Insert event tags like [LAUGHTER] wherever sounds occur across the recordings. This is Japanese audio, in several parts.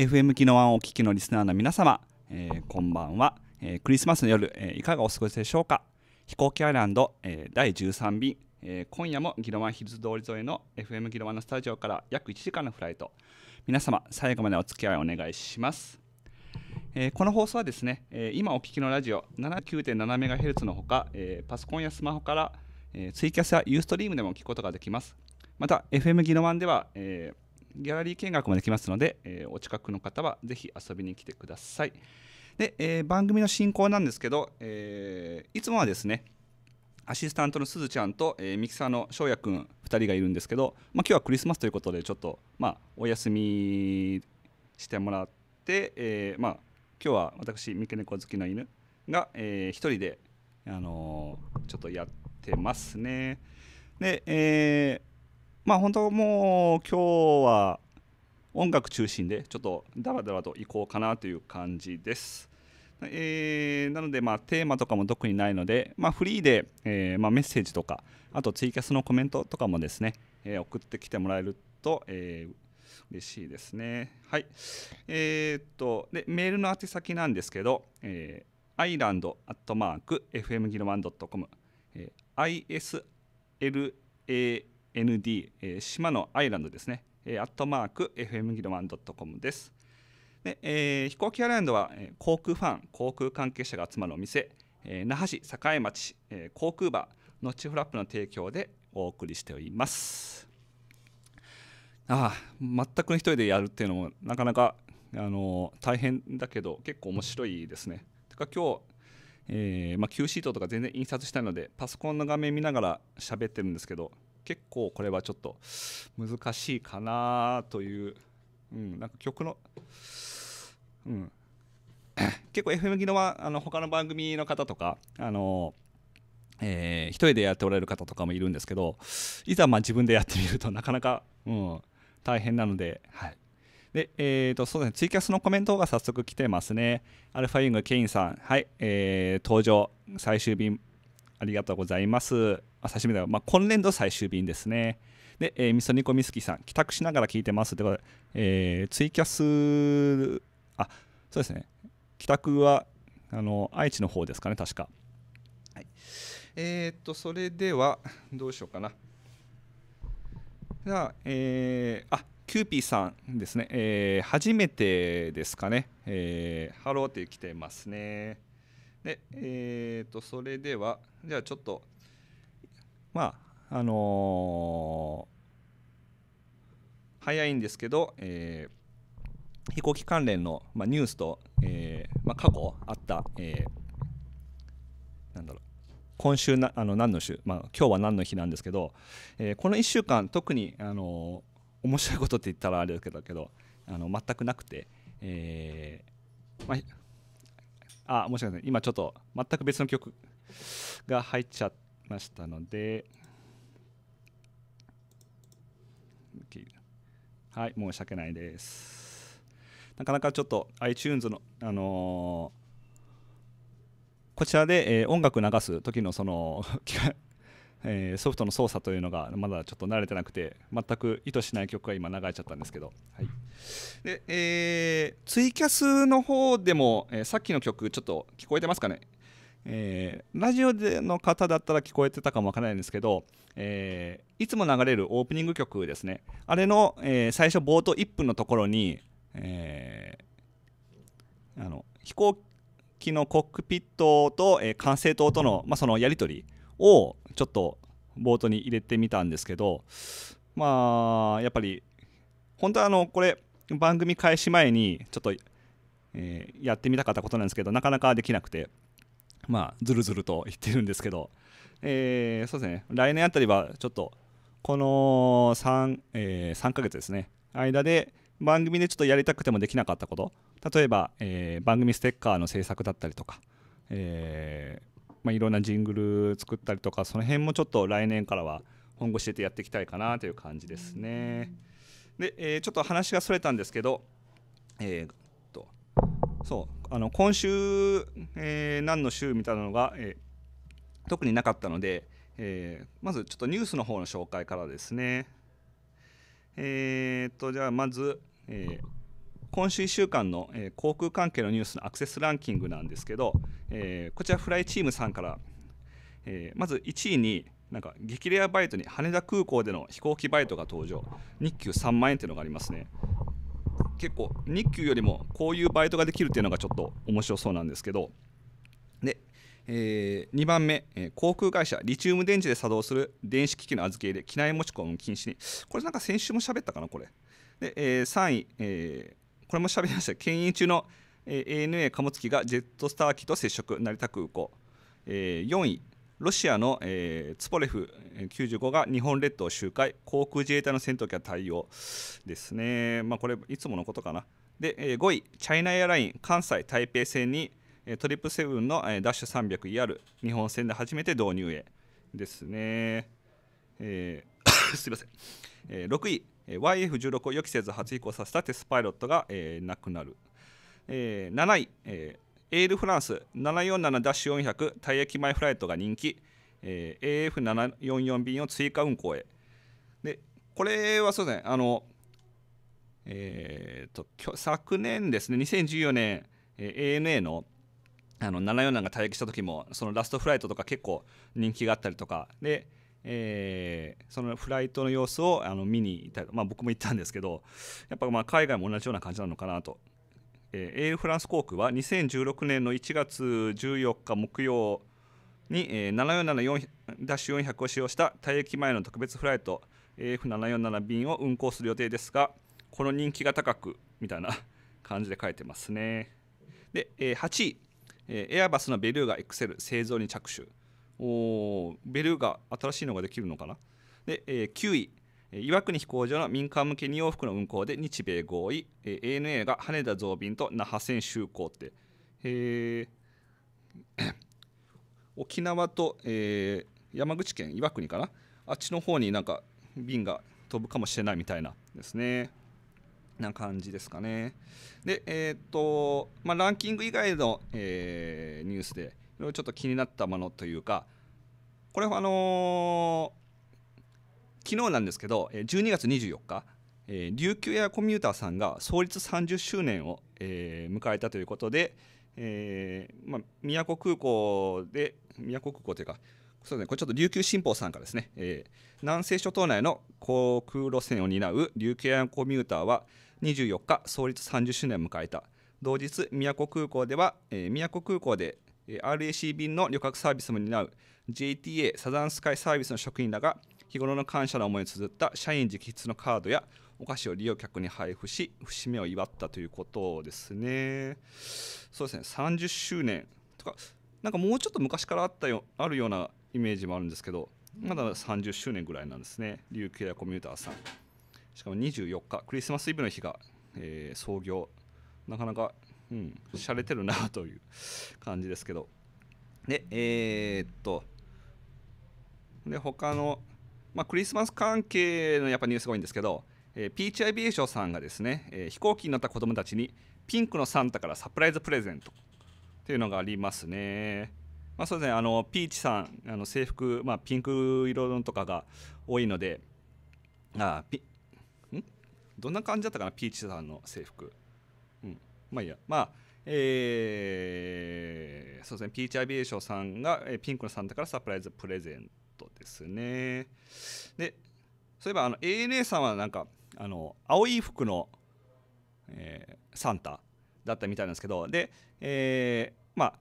FM 機ノワンをお聞きのリスナーの皆様、えー、こんばんは、えー、クリスマスの夜、えー、いかがお過ごしでしょうか飛行機アイランド、えー、第13便、えー、今夜もギロワンヒルズ通り沿いの FM ギロワンのスタジオから約1時間のフライト皆様最後までお付き合いお願いします、えー、この放送はですね、えー、今お聞きのラジオ 79.7MHz のほか、えー、パソコンやスマホから、えー、ツイキャスやユーストリームでも聞くことができますまた FM ギノワンでは、えーギャラリー見学もできますので、えー、お近くの方はぜひ遊びに来てください。で、えー、番組の進行なんですけど、えー、いつもはですね、アシスタントのすずちゃんと、えー、ミキサーの翔也くん2人がいるんですけど、まあ、今日はクリスマスということで、ちょっと、まあ、お休みしてもらって、えー、まあ、今日は私、三毛猫好きの犬が、えー、1人で、あのー、ちょっとやってますね。で、えーまあ本当もう今日は音楽中心でちょっとダラダラといこうかなという感じです。えー、なので、まあ、テーマとかも特にないので、まあ、フリーで、えーまあ、メッセージとかあとツイキャスのコメントとかもですね、えー、送ってきてもらえると、えー、嬉しいですね。はい。えー、っと、で、メールの宛先なんですけど、えー、island.fmgilman.com、えー、i s l a n ND、えー、島のアイランドですね、えー、アットマーク FM ギロマンドットコムです。でえー、飛行機アイランドは、えー、航空ファン、航空関係者が集まるお店、えー、那覇市栄町、えー、航空バー、ノチフラップの提供でお送りしております。ああ、全く一人でやるっていうのもなかなか、あのー、大変だけど結構面白いですね。てか今日えーまあ、Q シートとか全然印刷したいのでパソコンの画面見ながら喋ってるんですけど結構これはちょっと難しいかなという、うん、なんか曲の、うん、[COUGHS] 結構 FM 技能はあの他の番組の方とか、あのえー、一人でやっておられる方とかもいるんですけどいざまあ自分でやってみるとなかなか、うん、大変なので、はい、で、えーとそうですね、ツイキャスのコメントが早速来てますね。アルファイングケインさん、はい、えー、登場、最終便、ありがとうございます。あ最終だまあ、今年度最終便ですね。で、えー、みそにこみすきさん、帰宅しながら聞いてます。では、えー、ツイキャス、あ、そうですね。帰宅は、あの、愛知の方ですかね、確か。はい、えー、っと、それでは、どうしようかな。じゃあ、えー、あ、キューピーさんですね。えー、初めてですかね。えー、ハローって来てますね。で、えー、っと、それでは、じゃあちょっと、まああのー、早いんですけど、えー、飛行機関連の、まあ、ニュースと、えーまあ、過去あった、えー、なんだろう今週なあの何の週、まあ、今日は何の日なんですけど、えー、この1週間特に、あのー、面白いことって言ったらあれだけどあの全くなくて、えーまあ、あもしかして今ちょっと全く別の曲が入っちゃって。ましたので、はい、申し訳ないです。なかなかちょっと iTunes の、あのー、こちらで、えー、音楽流す時のその [LAUGHS] えー、ソフトの操作というのがまだちょっと慣れてなくて全く意図しない曲が今流れちゃったんですけど、はいでえー、ツイキャスの方でも、えー、さっきの曲ちょっと聞こえてますかねえー、ラジオでの方だったら聞こえてたかもわからないんですけど、えー、いつも流れるオープニング曲ですねあれの、えー、最初冒頭1分のところに、えあの飛行機のコックピットと、え管制塔との,、まあ、そのやり取りをちょっと冒頭に入れてみたんですけどまあやっぱり本当はあのこれ番組開始前にちょっと、えやってみたかったことなんですけどなかなかできなくて。まあ、ずるずると言ってるんですけど、えー、そうですね、来年あたりはちょっと、この 3,、えー、3ヶ月ですね、間で番組でちょっとやりたくてもできなかったこと、例えば、えー、番組ステッカーの制作だったりとか、えー、まあ、いろんなジングル作ったりとか、その辺もちょっと来年からは本腰入れてやっていきたいかなという感じですね。で、えー、ちょっと話がそれたんですけど、えー、そうあの今週、えー、何の週みたいなのが、えー、特になかったので、えー、まずちょっとニュースの方の紹介からですねえっとじゃあまず、え今週1週間の、え航空関係のニュースのアクセスランキングなんですけど、えこちらフライチームさんから、えまず1位になんか激レアバイトに羽田空港での飛行機バイトが登場日給3万円っていうのがありますね結構日給よりもこういうバイトができるっていうのがちょっと面白そうなんですけどで、えー、2番目、えー、航空会社リチウム電池で作動する電子機器の預け入れ機内持ち込み禁止にこれなんか先週も喋ったかなこれで、えー、3位、えー、これも喋りました牽引中の、えー、ANA 貨物機がジェットスター機と接触成田空港、えー、4位ロシアの、えー、ツポレフ95が日本列島周回、航空自衛隊の戦闘機は対応ですね、まあ、これ、いつものことかな。で、えー、5位、チャイナエアライン関西・台北線に、えー、トリプセブンの、えー、ダッシュ 300ER、日本線で初めて導入へですね。えー、[COUGHS] すません、えー、6位、YF16 を予期せず初飛行させたテスパイロットが、えー、亡くなる、えー、7位、えーエールフランス747-400退役前フライトが人気、えー、AF744 便を追加運行へでこれはそうですねあのえーと、と昨年ですね2014年、えー、ANA のあの747が退役した時もそのラストフライトとか結構人気があったりとかで、えー、そのフライトの様子をあの見に行ったりまあ、僕も行ったんですけどやっぱまあ海外も同じような感じなのかなとえー、エールフランス航空は2016年の1月14日木曜に、えー、747-400を使用した退役前の特別フライト AF747 便を運航する予定ですがこの人気が高くみたいな [LAUGHS] 感じで書いてますねで、えー、8位、えー、エアバスのベルーガ XL 製造に着手おベルーガ新しいのができるのかなで、えー、9位岩国飛行場の民間向け2往復の運航で日米合意、えー、ANA が羽田増便と那覇線就航って、えー、[COUGHS] 沖縄と、えー、山口県岩国かなあっちの方になんか便が飛ぶかもしれないみたいなですねな感じですかねでえっ、と、まあ、ランキング以外の、えニュースでちょっと気になったものというかこれはあのー昨日なんですけど、12月24日、え琉球エアコミューターさんが創立30周年を、え迎えたということで、えーまあ、宮古空港で、宮古空港というか、そうですね、これちょっと琉球新報さんからですね、えー、南西諸島内の航空路線を担う琉球エアコミューターは24日、創立30周年を迎えた。同日、宮古空港では、えー、宮古空港で RAC 便の旅客サービスも担う JTA サザンスカイサービスの職員らが日頃の感謝の思いを綴った社員直筆のカードやお菓子を利用客に配布し節目を祝ったということですねそうですね30周年とかなんかもうちょっと昔からあったよあるようなイメージもあるんですけどまだ30周年ぐらいなんですね琉球やコミューターさんしかも24日クリスマスイブの日が、えー、創業なかなかうん洒落てるなという感じですけどでえー、っとで他のまあ、クリスマス関係のやっぱニュースが多いんですけど、えー、ピーチアイビエーションさんがですね、えー、飛行機に乗った子どもたちにピンクのサンタからサプライズプレゼントっていうのがありますね。まあ、そうですねあのピーチさんあの制服、まあ、ピンク色のとかが多いのであピんどんな感じだったかなピーチさんの制服。うん、まあいいやまあえー、そうですねピーチアビエーションさんが、えー、ピンクのサンタからサプライズプレゼンことですね。で、そういえばあの ANA さんはなんかあの青い服の、えー、サンタだったみたいなんですけど、で、えー、まあ、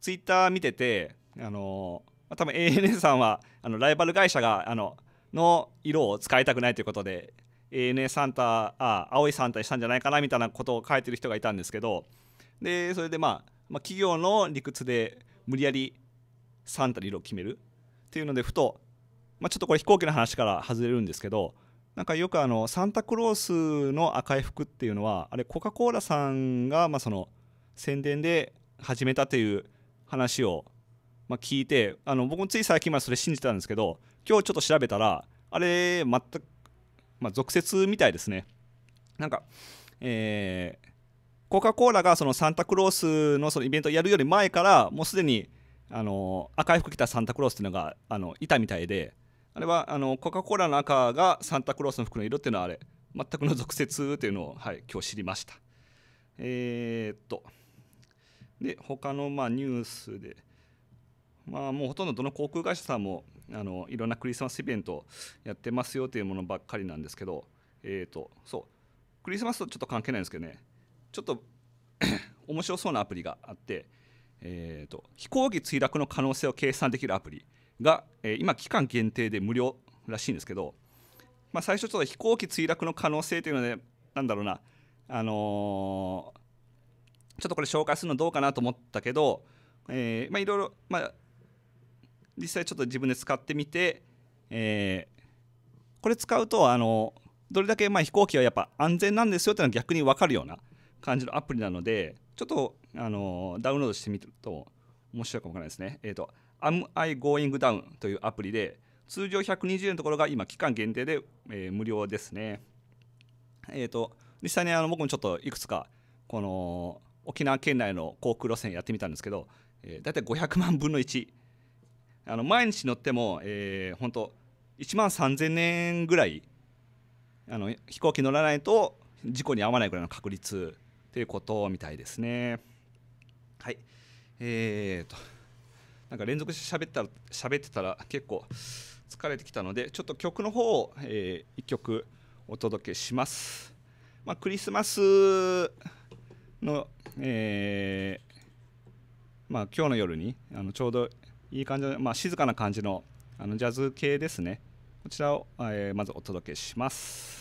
ツイッター見てて、あのー、多分 ANA さんはあのライバル会社があのの色を使いたくないということで ANA サンタあ青いサンタにしたんじゃないかなみたいなことを書いてる人がいたんですけどでそれで、まあ、まあ企業の理屈で無理やりサンタの色を決めるっていうのでふと、まあ、ちょっとこれ飛行機の話から外れるんですけどなんかよくあのサンタクロースの赤い服っていうのはあれコカ・コーラさんがまあその宣伝で始めたという話をまあ聞いてあの僕もつい最近までそれ信じてたんですけど今日ちょっと調べたらあれ全く、まあ、俗説みたいですねなんかえー、コカ・コーラがそのサンタクロースのそのイベントをやるより前からもうすでにあの赤い服着たサンタクロースっていうのがあのいたみたいであれはあのコカ・コーラの赤がサンタクロースの服の色っていうのはあれ全くの俗説というのを、はい、今日知りました。えー、っとで他のまあニュースで、まあ、もうほとんどどの航空会社さんもあのいろんなクリスマスイベントやってますよというものばっかりなんですけど、えー、とそうクリスマスとちょっと関係ないんですけどねちょっと [COUGHS] 面白そうなアプリがあってえーと、飛行機墜落の可能性を計算できるアプリが、えー、今期間限定で無料らしいんですけど、まあ、最初ちょっと飛行機墜落の可能性というのでなんだろうなあのー、ちょっとこれ紹介するのどうかなと思ったけど、えまいろいろまあ実際ちょっと自分で使ってみて、えー、これ使うとあのどれだけまあ飛行機はやっぱ安全なんですよっていうのは逆に分かるような感じのアプリなのでちょっとあのダウンロードしてみると面白いかもわからないですね。えっ、ー、と、Am I Going Down というアプリで、通常120円のところが今、期間限定で、えー、無料ですね。えっ、ー、と、実際にあの僕もちょっといくつか、この沖縄県内の航空路線やってみたんですけど、えー、大体500万分の1。あの毎日乗っても、えー、本当1万3000年ぐらいあの飛行機乗らないと事故に遭わないぐらいの確率ということみたいですね。はい。えーと、なんか連続して喋ったら、喋ってたら結構疲れてきたので、ちょっと曲の方を、えー、1曲お届けします。まあ、クリスマスの、えー、まあ、今日の夜にあのちょうどいい感じの、まあ、静かな感じのあのジャズ系ですね。こちらを、えー、まずお届けします。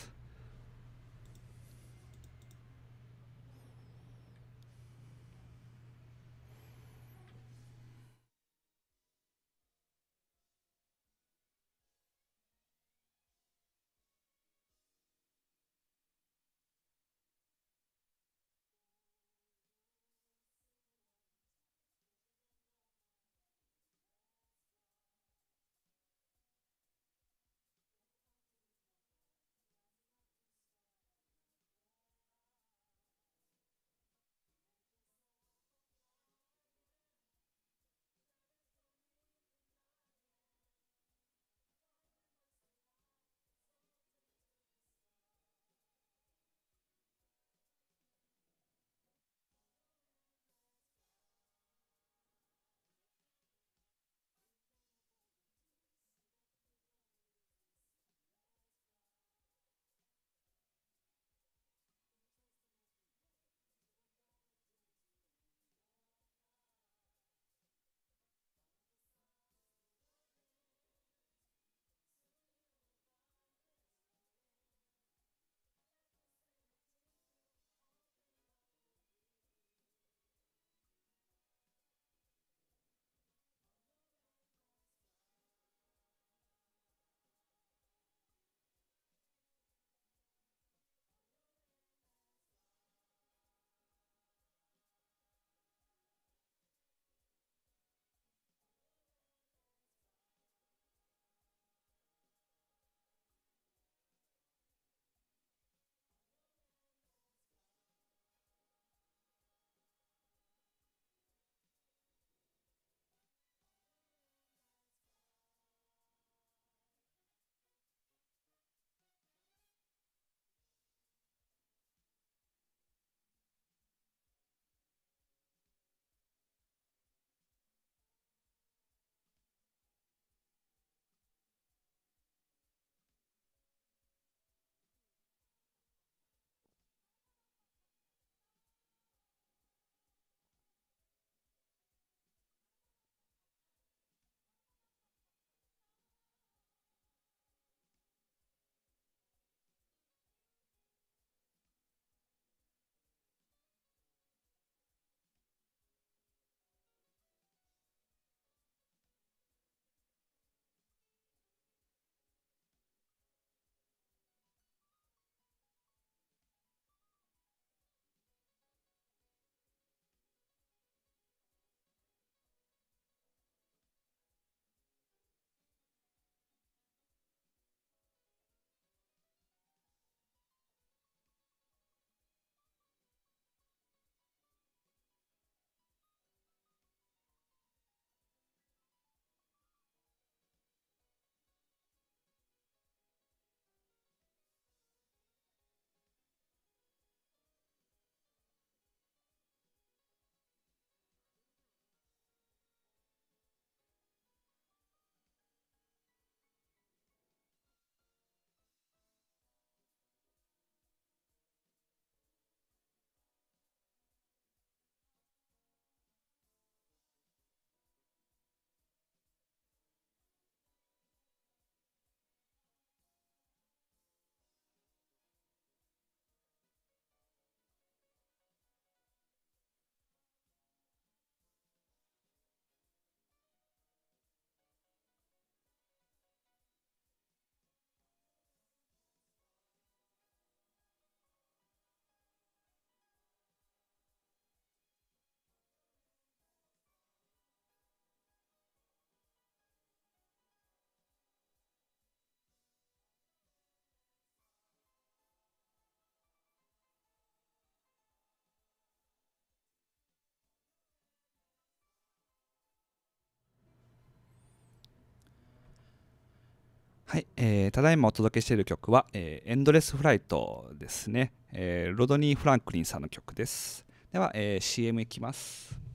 はい、えー、ただいまお届けしている曲は、えー、エンドレスフライトですね、えー、ロドニー・フランクリンさんの曲です。では、えー、CM いきます。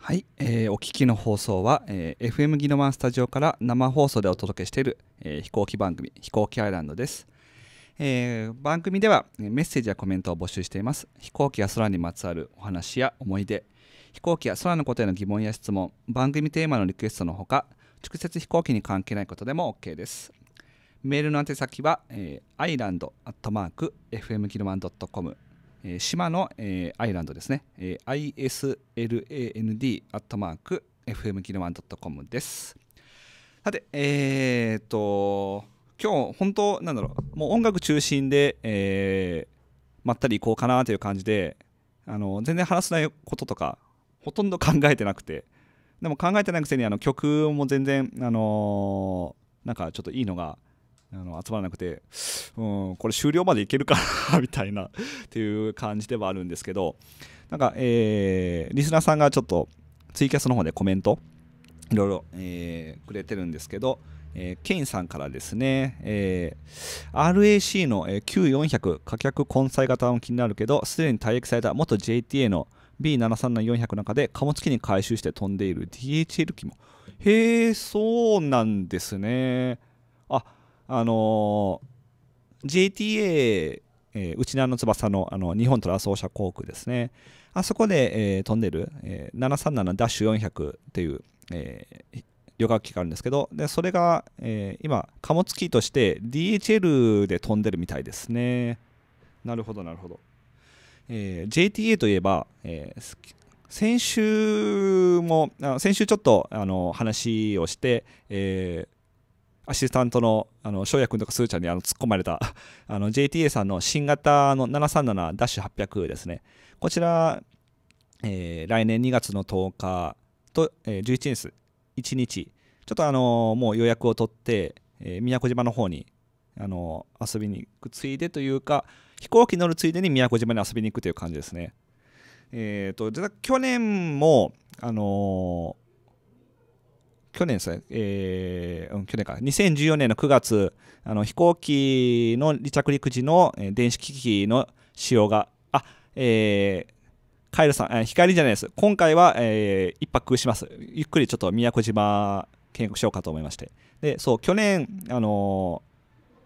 はい、えー、お聞きの放送は、えー、FM ギノマンスタジオから生放送でお届けしている、えー、飛行機番組「飛行機アイランド」です。えー、番組ではメッセージやコメントを募集しています。飛行機や空にまつわるお話や思い出、飛行機や空のことへの疑問や質問、番組テーマのリクエストのほか、直接飛行機に関係ないことでも OK です。メールの宛先は、えー、island.fmgilman.com、え島の、えー、アイランドですね、えー、island.fmgilman.com です。さて、えー、っと、今日本当なんだろうもう音楽中心で、えー、まったりいこうかなという感じであの全然話せないこととかほとんど考えてなくてでも考えてないくせにあの曲も全然あのー、なんかちょっといいのがあの集まらなくてうんこれ終了までいけるかな [LAUGHS] みたいなっていう感じではあるんですけどなんかえー、リスナーさんがちょっとツイキャスの方でコメントいろいろ、えー、くれてるんですけど、えー、ケインさんからですね、えー、RAC の Q400 火脚混載型も気になるけど、すでに退役された元 JTA の B73 の400の中で貨物機に回収して飛んでいる DHL 機も。へえ、そうなんですね。あ、あのー、JTA、えー、内南の翼のあの日本トラスオーシャ航空ですね。あそこで、えー、飛んでる、えー、737-400っていう、えー、旅客機があるんですけど、でそれが、えー、今、貨物機として DHL で飛んでるみたいですね。なるほど、なるほど。えー、JTA といえば、えー、先週も、あ先週ちょっとあの話をして、えーアシスタントの翔也君とかすーちゃんにあの突っ込まれた [LAUGHS] あの JTA さんの新型の737-800ですね。こちら、えー、来年2月の10日と、えー、11日1日、ちょっとあのもう予約を取って、えー、宮古島の方にあの遊びに行くついでというか、飛行機乗るついでに宮古島に遊びに行くという感じですね。えっ、ー、と、去年も、あのー、去年ですね、えー、うん、去年か、2014年の9月、あの飛行機の離着陸時の電子機器の使用が、あ、えー、カイルさん、えー、光じゃないです。今回は、えー、一泊します。ゆっくりちょっと宮古島見学しようかと思いまして。で、そう、去年、あの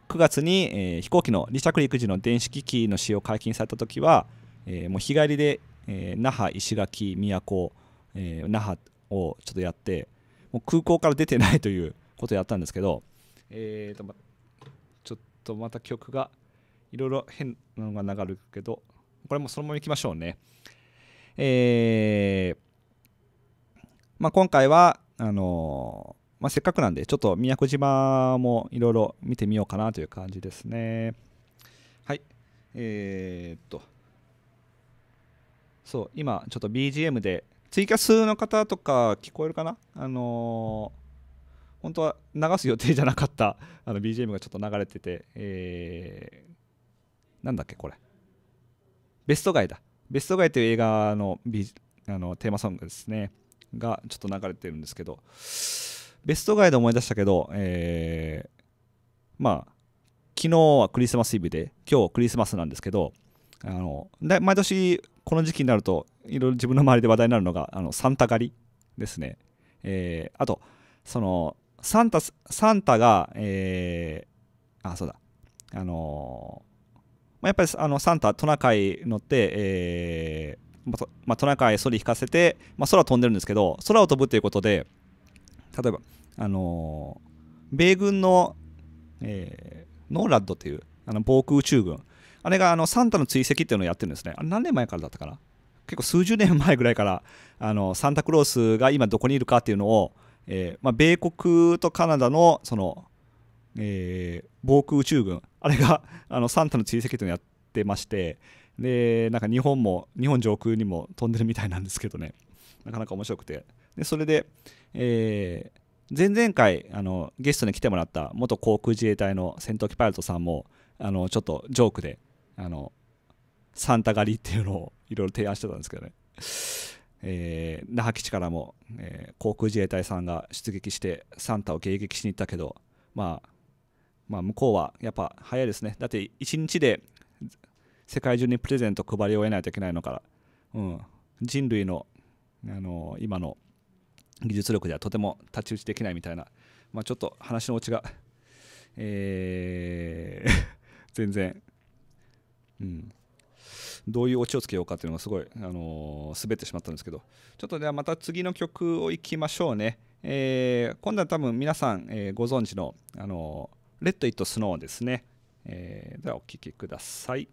ー、9月に、えー、飛行機の離着陸時の電子機器の使用解禁された時は、えー、もう日帰りで、えー、那覇、石垣、宮古、えー、那覇をちょっとやって、もう空港から出てないということをやったんですけど、えーと、ちょっとまた曲がいろいろ変なのが流れるけど、これもそのままいきましょうね。えー、まあ、今回はあのー、まあ、せっかくなんでちょっと宮古島もいろいろ見てみようかなという感じですねはいえー、っとそう今ちょっと BGM でツイキャスの方とか聞こえるかなあのー、本当は流す予定じゃなかった [LAUGHS] あの BGM がちょっと流れてて、えー、なんだっけこれベストガイだベストガイという映画のあのテーマソングですね、がちょっと流れてるんですけど、ベストガイで思い出したけど、えー、まあ、昨日はクリスマスイブで、今日クリスマスなんですけど、あの毎年この時期になると、いろいろ自分の周りで話題になるのが、あのサンタ狩りですね。えー、あと、その、サンタ、サンタが、えー、あ、そうだ、あのーまあ、やっぱりあのサンタトナカイ乗って、えー、まあ、トナカイソリ引かせて、まあ、空飛んでるんですけど空を飛ぶということで例えば、あのー、米軍の、えー、ノーラッドというあの防空宇宙軍あれがあのサンタの追跡っていうのをやってるんですねあれ何年前からだったかな結構数十年前ぐらいからあのサンタクロースが今どこにいるかっていうのを、えー、まあ、米国とカナダのその、えー、防空宇宙軍あれが [LAUGHS] あのサンタの追跡というのをやってましてでなんか日本も日本上空にも飛んでるみたいなんですけどねなかなか面白くてでそれで、えー、前々回あのゲストに来てもらった元航空自衛隊の戦闘機パイロットさんもあのちょっとジョークであのサンタ狩りっていうのをいろいろ提案してたんですけどね、えー、那覇基地からも、えー、航空自衛隊さんが出撃してサンタを迎撃しに行ったけどまあまあ、向こうはやっぱ早いですねだって1日で世界中にプレゼント配り終えないといけないのから、うん、人類のあの今の技術力ではとても太刀打ちできないみたいな、まあ、ちょっと話のオチが、えー [LAUGHS] 全然、うん、どういうオチをつけようかっていうのがすごい、あのー、滑ってしまったんですけどちょっとではまた次の曲をいきましょうね、えー、今度は多分皆さん、えー、ご存知の、あのーレッド・イット・スノーですね、えー、ではお聴きください。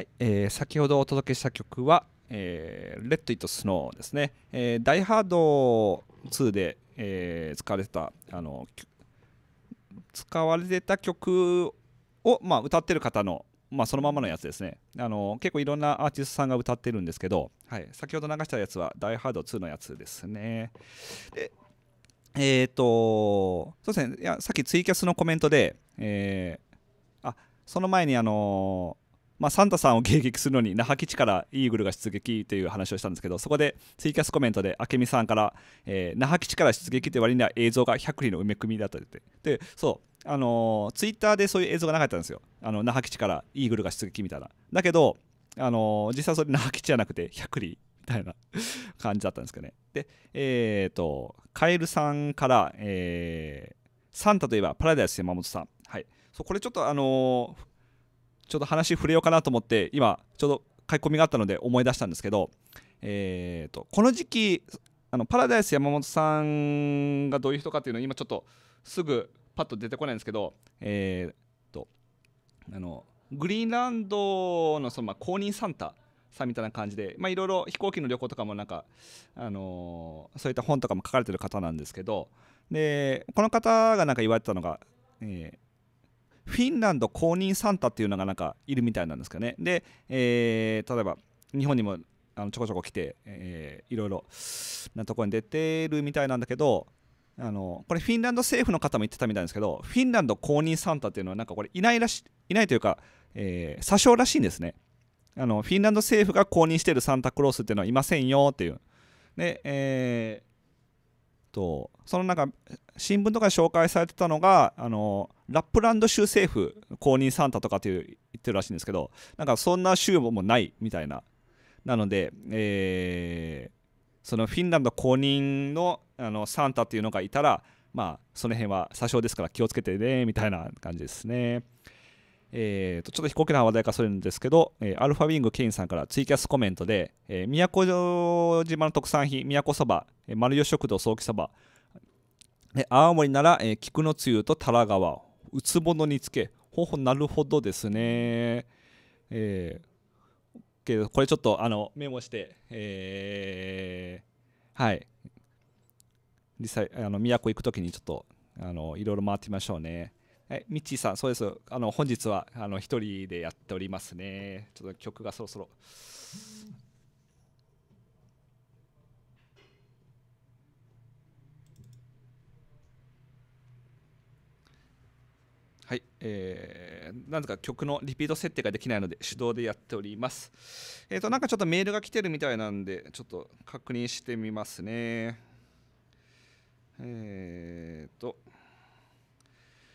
はい、えー、先ほどお届けした曲は、えー、Let It s n o ですね。えー、ダイハード2で、えー、使われてた、あの、使われてた曲を、まあ、歌ってる方の、まあ、そのままのやつですねあの。結構いろんなアーティストさんが歌ってるんですけど、はい、先ほど流したやつは、ダイハード2のやつですね。で、えっ、ー、と、そうですねいや、さっきツイキャスのコメントで、えー、あその前に、あのまあ、サンタさんを迎撃するのに那覇基地からイーグルが出撃という話をしたんですけどそこでツイキャスコメントで明美さんから、えー、那覇基地から出撃って割には映像が100里の埋め込みだったってでそうあのー、ツイッターでそういう映像がなかったんですよあの那覇基地からイーグルが出撃みたいなだけど、あのー、実際それ那覇基地じゃなくて100里みたいな感じだったんですけどねでえっ、ー、とカエルさんから、えー、サンタといえばパラダイス山本さんはいそうこれちょっとあのーちょっと話触れようかなと思って今ちょうど書き込みがあったので思い出したんですけど、えーと、この時期あのパラダイス山本さんがどういう人かっていうのは今ちょっとすぐパッと出てこないんですけど、えーと、とあのグリーンランドのそのまあ公認サンタさんみたいな感じでいろいろ飛行機の旅行とかもなんか、あのー、そういった本とかも書かれてる方なんですけどでこの方がなんか言われてたのが、えーフィンランド公認サンタっていうのがなんかいるみたいなんですかねで、えー、例えば日本にもあのちょこちょこ来て、えー、いろいろなところに出てるみたいなんだけどあのこれフィンランド政府の方も言ってたみたいなんですけどフィンランド公認サンタっていうのはなんかこれいないらしいないというか、えー、詐称らしいんですねあのフィンランド政府が公認してるサンタクロースっていうのはいませんよっていうで、えー、とそのなんか新聞とかで紹介されてたのがあのラップランド州政府公認サンタとかっていう言ってるらしいんですけどなんかそんな州もないみたいななので、えー、そのフィンランド公認のあのサンタっていうのがいたらまあその辺は詐称ですから気をつけてねみたいな感じですねえー、とちょっと飛行機の話題それるんですけど、えー、アルファウィングケインさんからツイキャスコメントで、えー、宮古島の特産品、宮古そば、えー、丸吉食堂早期そば、青森なら、えー、菊のつゆと多良川、うつぼのにつけほほなるほどですねえー、けどこれちょっとあのメモしてえー、はい実際あの都行く時にちょっとあのいろいろ回ってみましょうねはいミッチーさんそうですあの本日はあの一人でやっておりますねちょっと曲がそろそろはい、えー、なぜか曲のリピート設定ができないので手動でやっております。えっ、ー、と、なんかちょっとメールが来てるみたいなんで、ちょっと確認してみますね。えっ、ー、と、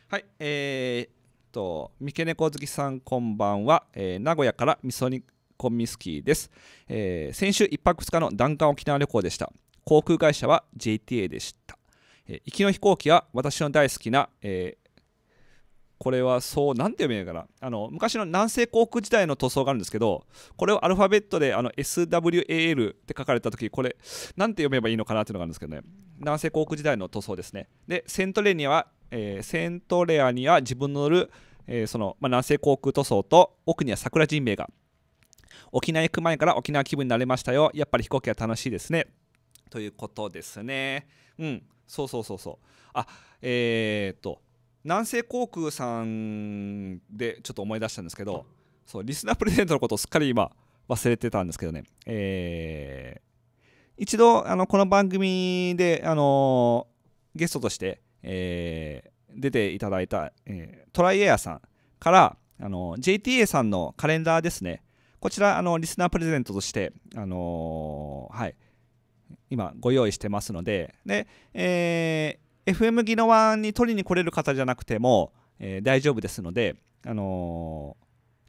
はい、えー、と、三毛猫好きさん、こんばんは。えー、名古屋からみそにコンミスキーです。えー、先週1泊2日の弾丸沖縄旅行でした。航空会社は JTA でした。えー、行きの飛行機は私の大好きな、えーこれはそう何て読めないかなあの昔の南西航空時代の塗装があるんですけどこれをアルファベットであの SWAL って書かれた時これ何て読めばいいのかなっていうのがあるんですけどね南西航空時代の塗装ですねでセントレアアは、えー、セントレアには自分の乗る、えー、その、まあ、南西航空塗装と奥には桜ジンベが沖縄行く前から沖縄気分になれましたよやっぱり飛行機は楽しいですねということですねうんそうそうそうそうあえー、っと南西航空さんでちょっと思い出したんですけどそうリスナープレゼントのことをすっかり今忘れてたんですけどね、えー、一度あのこの番組で、あのー、ゲストとして、えー、出ていただいた、えトライエアさんから、あの JTA さんのカレンダーですねこちらあのリスナープレゼントとして、あのはい、今ご用意してますのでで、え FM 技能湾に取りに来れる方じゃなくても、えー、大丈夫ですので、あの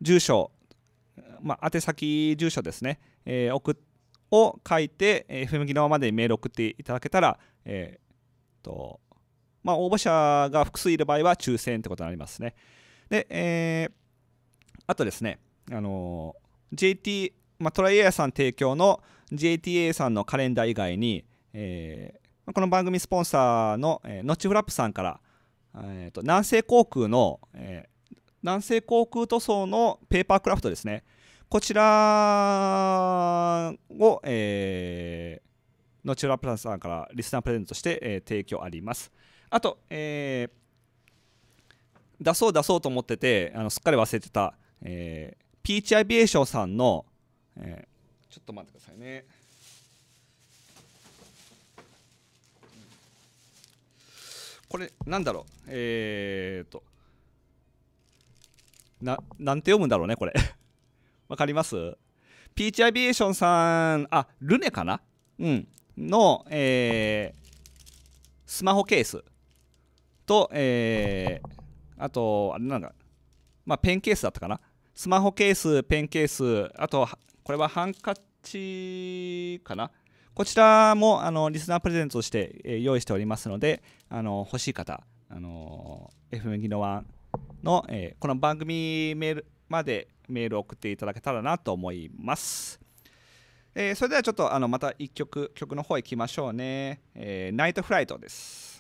ー、住所、まあ、宛先住所ですね、えー、送を書いて、えー、FM 技能までメール送っていただけたら、えーとまあ、応募者が複数いる場合は抽選ってことになりますね。で、えー、あとですね、あのー、JT、まあ、トライエアさん提供の JTA さんのカレンダー以外に、えー、この番組スポンサーの、えー、ノッチフラップさんから、えーと、南西航空の、えー、南西航空塗装のペーパークラフトですねこちらを、えー、ノチフラップさんからリスナープレゼントして、えー、提供ありますあと、えー、出そう出そうと思っててあのすっかり忘れてた、えー、ピーチアビエーションさんの、えー、ちょっと待ってくださいねこれ、なんだろう。えーと。な、なんて読むんだろうね、これ。[LAUGHS] わかりますピーチアビエーションさん、あ、ルネかなうん。の、えー、スマホケースと、えー、あと、あれなんだ、まあ、ペンケースだったかな。スマホケース、ペンケース、あと、これはハンカチかな。こちらもあのリスナープレゼントとして、えー、用意しておりますので、あの欲しい方、あの FM ノワンの、えー、この番組メールまでメールを送っていただけたらなと思います。えー、それではちょっとあのまた1曲曲の方いきましょうね、えー、ナイトフライトです。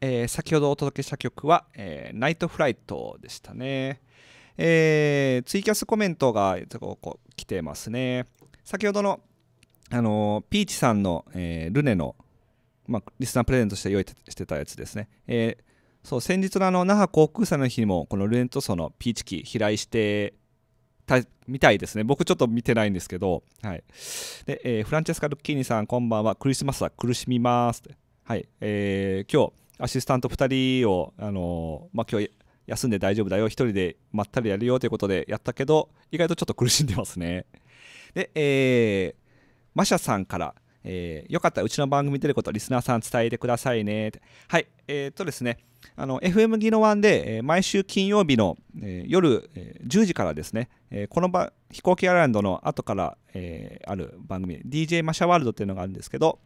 えー、先ほどお届けした曲は、えー、ナイトフライトでしたね。えー、ツイキャスコメントがこう来てますね。先ほどの、あのピーチさんの、えルネの、まあ、リスナープレゼントして用意してたやつですね。えそう先日のあの那覇航空祭の日にもこのルネとそのピーチ機飛来してたみたいですね。僕ちょっと見てないんですけど、はいでえフランチェスカ・ルッキーニさん、こんばんは。クリスマスは苦しみます。はいえー、今日アシスタント2人を、あのー、まあ、今日休んで大丈夫だよ、1人でまったりやるよということでやったけど、意外とちょっと苦しんでますね。で、えー、マシャさんから、えー、よかったらうちの番組出ること、リスナーさん伝えてくださいね。はい、えー、とですね、FM 技能ンで、えー、毎週金曜日の、えー、夜、えー、10時からですね、えー、この飛行機アイウンドの後から、えー、ある番組、DJ マシャワールドっていうのがあるんですけど、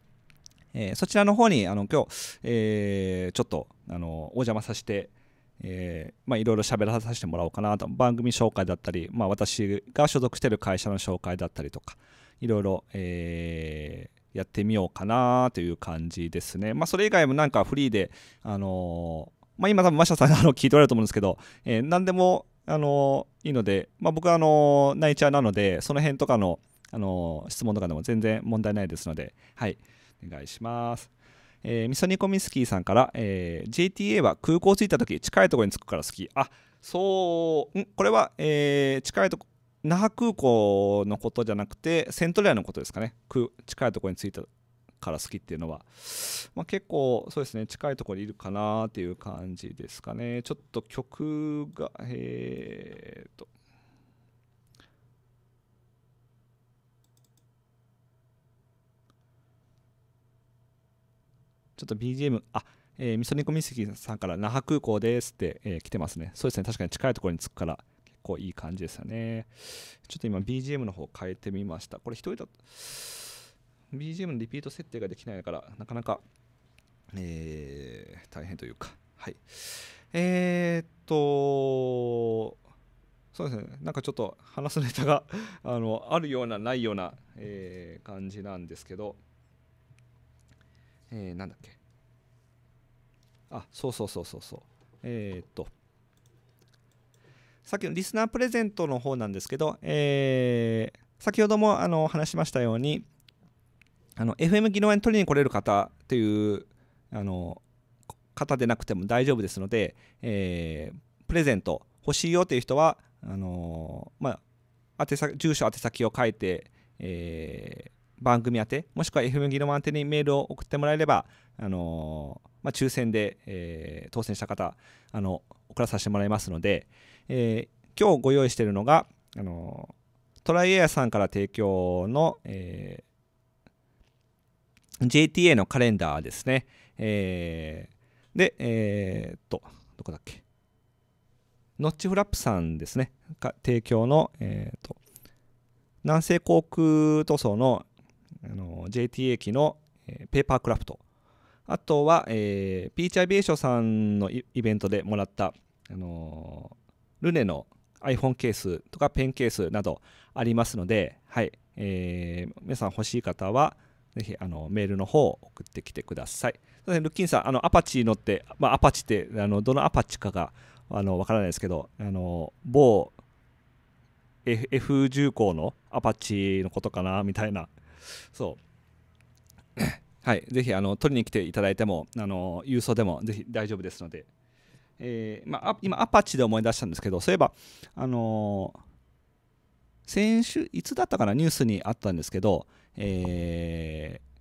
えー、そちらの方にあの今日、えー、ちょっとあのお邪魔させて、えーまあ、いろいろ喋らさせてもらおうかなと番組紹介だったり、まあ、私が所属してる会社の紹介だったりとかいろいろ、えー、やってみようかなという感じですね。まあ、それ以外もなんかフリーで、あのー、まあ、今多分マシャさんあの聞いておられると思うんですけど、えー、何でも、あのー、いいので、まあ、僕はあのー、ナイチャーなのでその辺とかの、あのー、質問とかでも全然問題ないですので、はい。お願いします。えー、ミソニコスキーさんから、えー、JTA は空港着いた時近いところに着くから好き。あそう、んこれは、えー、近いとこ、那覇空港のことじゃなくて、セントレアのことですかね。近いところに着いたから好きっていうのは、まあ、結構そうですね近いところにいるかなっていう感じですかねちょっと曲がえー、っとちょっと BGM、あ、えー、みそ煮込み席さんから那覇空港ですって、えー、来てますね。そうですね、確かに近いところに着くから、結構いい感じですよね。ちょっと今 BGM の方変えてみました。これ一人だと、BGM のリピート設定ができないから、なかなか、えー、大変というか、はい。えー、っと、そうですね、なんかちょっと話すネタがあのあるような、ないような、えー、感じなんですけど、えー、なんだっけあそうそうそうそうそうえー、っとさっきのリスナープレゼントの方なんですけど、えー、先ほどもあの話しましたようにあの FM 技能に取りに来れる方というあの方でなくても大丈夫ですので、えー、プレゼント欲しいよという人はあのー、まあ、宛先住所宛先を書いて、えー番組宛てもしくは F ギのマンテにメールを送ってもらえれば、あのー、まあ、抽選で、えー、当選した方あの送らさせてもらいますので、えー、今日ご用意しているのが、あのトライエアさんから提供の、え JTA のカレンダーですね。えー、で、えー、っと、どこだっけ。ノッチフラップさんですね。提供の、えー、っと、南西航空塗装の、あの JTA 機の、えー、ペーパークラフトあとは、えー、ピーチアビエーションさんのイベントでもらった、あのー、ルネの iPhone ケースとかペンケースなどありますので、はいえー、皆さん欲しい方はぜひあのメールの方を送ってきてください。ルッキンさん、あのアパチー乗って、まあ、アパチってあのどのアパチかがあのわからないですけど、あの某 f 1重工のアパチのことかなみたいなそう [COUGHS] はいぜひあの取りに来ていただいてもあの郵送でもぜひ大丈夫ですので、えー、まあ、今アパッチで思い出したんですけどそういえばあのー、先週いつだったかなニュースにあったんですけど、えー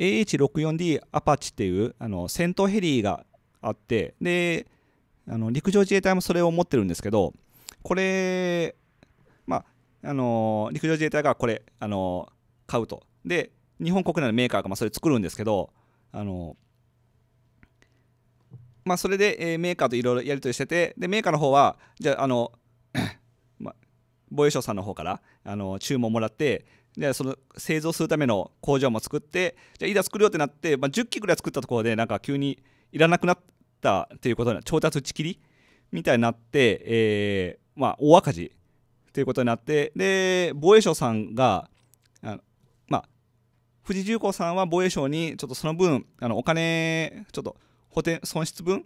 AH64D アパッチっていうあの戦闘ヘリがあってであの陸上自衛隊もそれを持ってるんですけどこれあの陸上自衛隊がこれ、あの買うと。で、日本国内のメーカーがまあそれ作るんですけど、あのまあ、それで、えー、メーカーといろいろやり取りしてて、で、メーカーの方は、じゃあ、あの、[COUGHS] ま、防衛省さんの方から、あの、注文もらって、で、その製造するための工場も作って、じゃあ、いざ作るよってなって、まあ、10機ぐらい作ったところで、なんか急にいらなくなったっていうこと調達打ち切りみたいになって、えー、まあ、大赤字ということになってで防衛省さんがあのまあ富士重工さんは防衛省にちょっとその分あのお金ちょっと補填損失分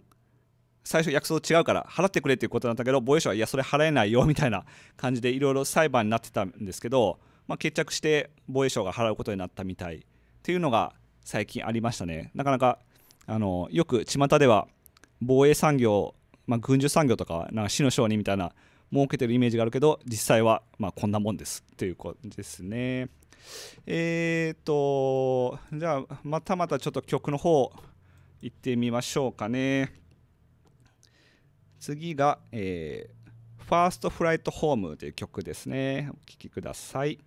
最初約束違うから払ってくれっていうことなんだけど防衛省はいやそれ払えないよみたいな感じでいろいろ裁判になってたんですけど、まあ、決着して防衛省が払うことになったみたいっていうのが最近ありましたねなかなかあのよく巷では防衛産業、まあ、軍需産業とかなんか市の商人みたいな設けてるイメージがあるけど実際はまこんなもんですということですねえっ、ー、とじゃあまたまたちょっと曲の方行ってみましょうかね次が、えー、ファーストフライトホームという曲ですねお聴きください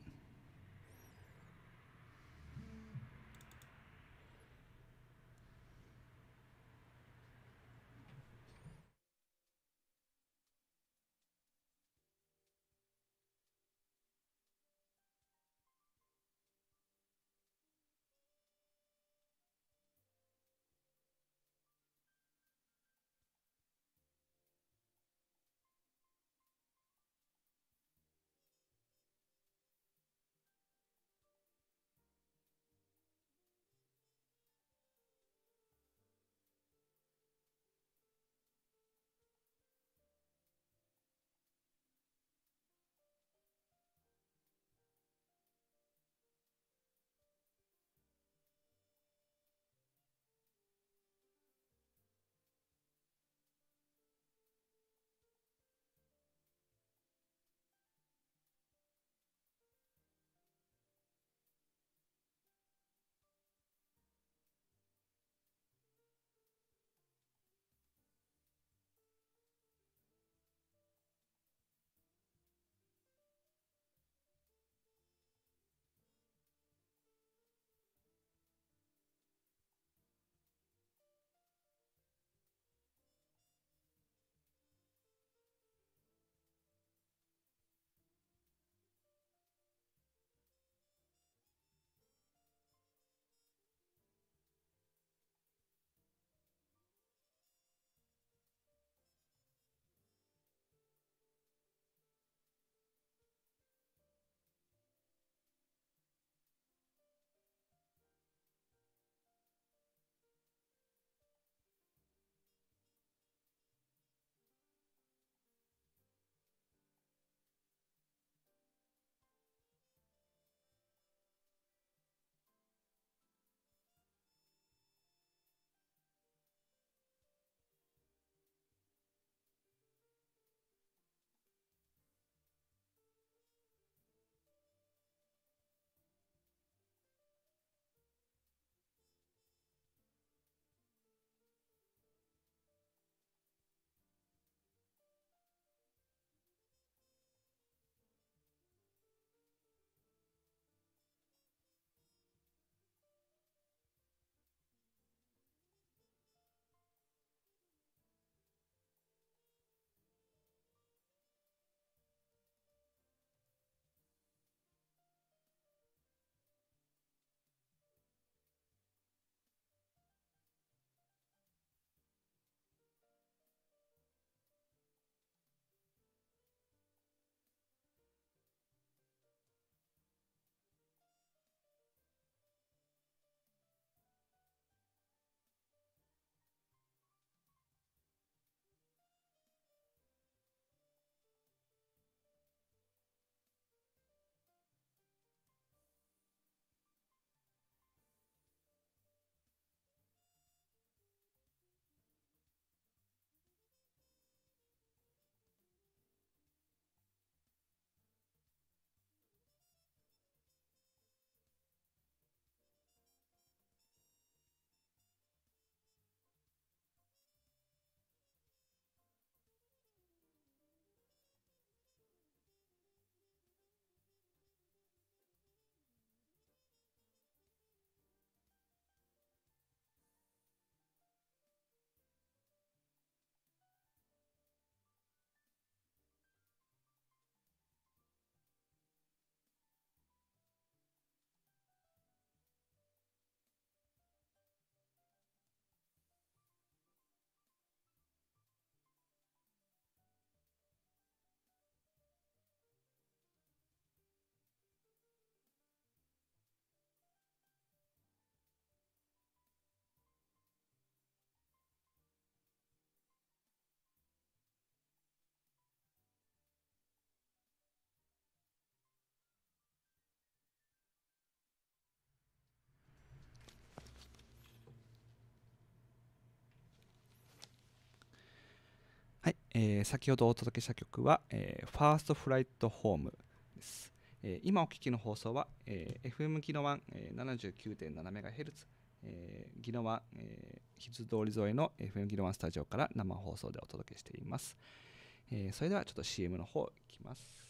えー、先ほどお届けした曲は、えー、ファーストフライトホームです。えー、今お聴きの放送は、えー、FM ギノワン、えー、79.7MHz、えー、ギノワン、えヒズ通り沿いの FM ギノワンスタジオから生放送でお届けしています。えー、それではちょっと CM の方いきます。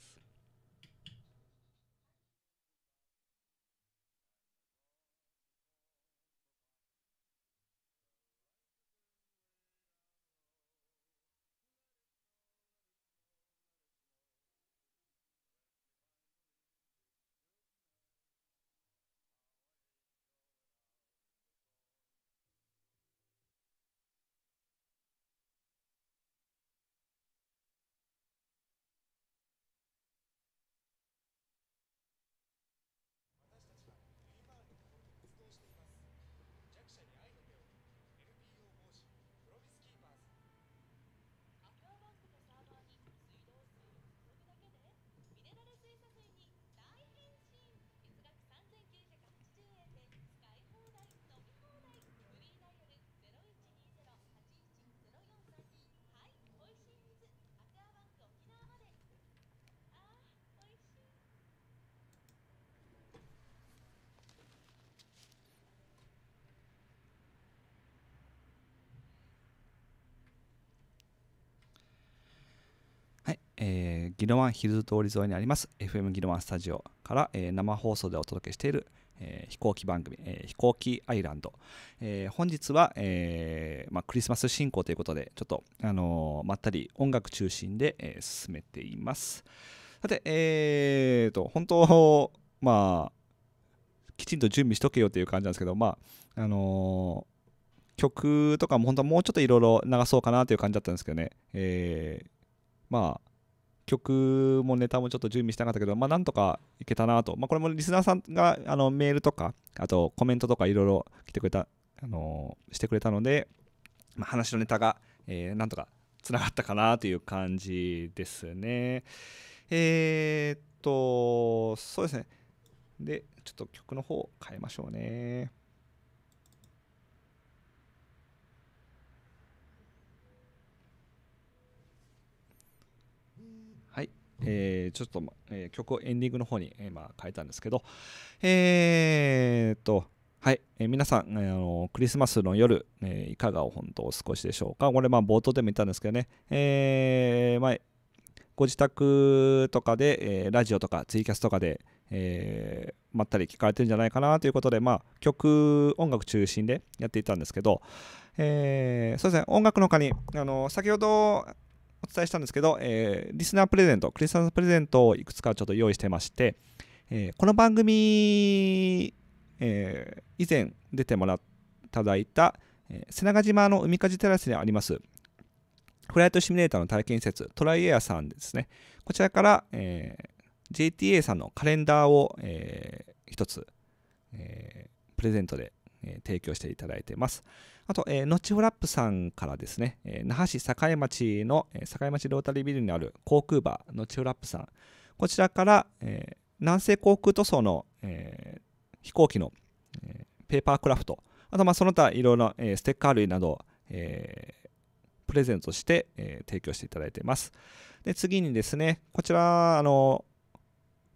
えー、ギロワンヒルズ通り沿いにあります FM ギロワンスタジオから、えー、生放送でお届けしている、えー、飛行機番組、えー、飛行機アイランド、えー、本日は、えーまあ、クリスマス進行ということでちょっと、あのー、まったり音楽中心で、えー、進めていますさてえーと本当まあきちんと準備しとけよという感じなんですけどまああのー、曲とかも本当はもうちょっといろいろ流そうかなという感じだったんですけどね、えー、まあ曲もネタもちょっと準備したかったけど、まあ、なんとかいけたなと、まあ、これもリスナーさんがあのメールとか、あとコメントとかいろいろ来てくれた、あのー、してくれたので、まあ、話のネタが、えー、なんとかつながったかなという感じですね。えー、っと、そうですね。で、ちょっと曲の方変えましょうね。えー、ちょっと、えー、曲をエンディングの方に、えーまあ、変えたんですけど、えー、っと、はい、えー、皆さん、えー、あのクリスマスの夜、えー、いかがお本当お少しでしょうかこれ、まあ、冒頭でも言ったんですけどね、えーまあ、ご自宅とかで、えー、ラジオとかツイキャスとかで、えー、まったり聞かれてるんじゃないかなということで、まあ、曲音楽中心でやっていたんですけど、えー、そうですね音楽の他にあの先ほどお伝えしたんですけど、えー、リスナープレゼント、クリスマスプレゼントをいくつかちょっと用意してまして、えー、この番組、えー、以前出てもらいただいた、えー、瀬長島の海風テラスにあります、フライトシミュレーターの体験施設、トライエアさんですね。こちらから、えー、JTA さんのカレンダーを、えー、一つ、えー、プレゼントでえー、提供していただいてます。あと、えッチフラップさんからですね、え那覇市栄町の、えー、栄町ロータリービルにある航空バー、のちフラップさん。こちらから、え南西航空塗装の、え飛行機の、えペーパークラフト、あとまあその他いろいろな、えステッカー類など、えプレゼントして、え提供していただいています。で次にですね、こちら、あの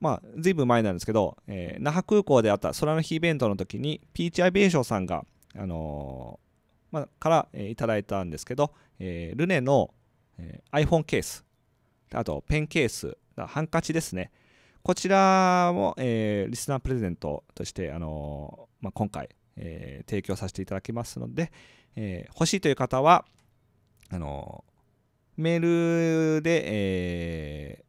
まあ、ずいぶん前なんですけど、えー、那覇空港であった空の日イベントの時に、ピーチアイベーションさんが、あのー、まあ、から、えー、いただいたんですけど、えー、ルネの、えー、iPhone ケース、あとペンケース、ハンカチですね。こちらも、えー、リスナープレゼントとして、あのー、まあ、今回、えー、提供させていただきますので、えー、欲しいという方は、あのメールで、え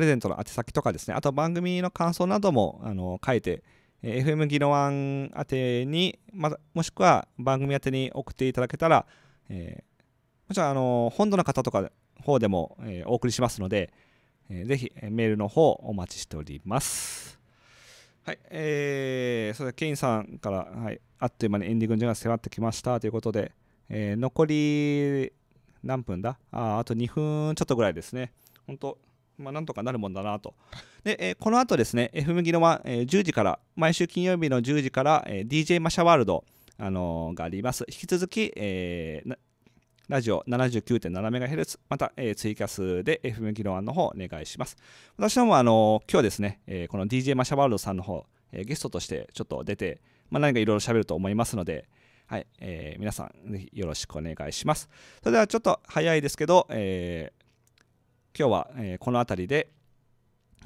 プレゼントの宛先とかですね、あと番組の感想などもあの書いて、えー、FM 議論案宛てに、ま、もしくは番組宛てに送っていただけたら、えー、もちろんあの本土の方とか方でも、えー、お送りしますので、えー、ぜひメールの方お待ちしております。はい、えー、それでケインさんから、はい、あっという間にエンディングの時間が迫ってきましたということで、えー、残り何分だああと2分ちょっとぐらいですね。本当まあ、なんとかなるもんだなと。で、えー、この後ですね、F 麦のは、えー、10時から、毎週金曜日の10時から、えー、DJ マシャワールド、あのー、があります。引き続き、えー、ラジオ 79.7MHz、また、えー、ツイキャスで F 麦のの方お願いします。私ども、あのー、今日ですね、えー、この DJ マシャワールドさんの方、えー、ゲストとしてちょっと出て、まあ、何かいろいろ喋ると思いますので、はい、えー、皆さん、ぜひよろしくお願いします。それではちょっと早いですけど、えー、今日は、えー、この辺りで、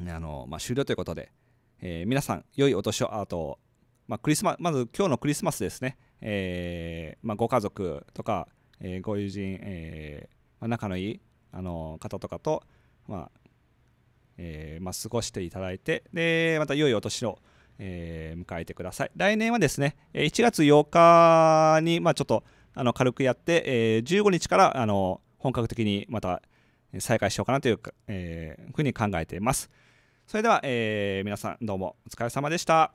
あのまあ、終了ということで、えー、皆さん良いお年をあと、まあ、クリスマまず今日のクリスマスですね、えーまあ、ご家族とか、えー、ご友人、えーまあ、仲のいいあの方とかと、まあえーまあ、過ごしていただいてでまた良いお年を、えー、迎えてください来年はですね1月8日に、まあ、ちょっとあの軽くやって、えー、15日からあの本格的にまた再開しようかなというか、えー、ふうに考えています。それでは、えー、皆さんどうもお疲れ様でした。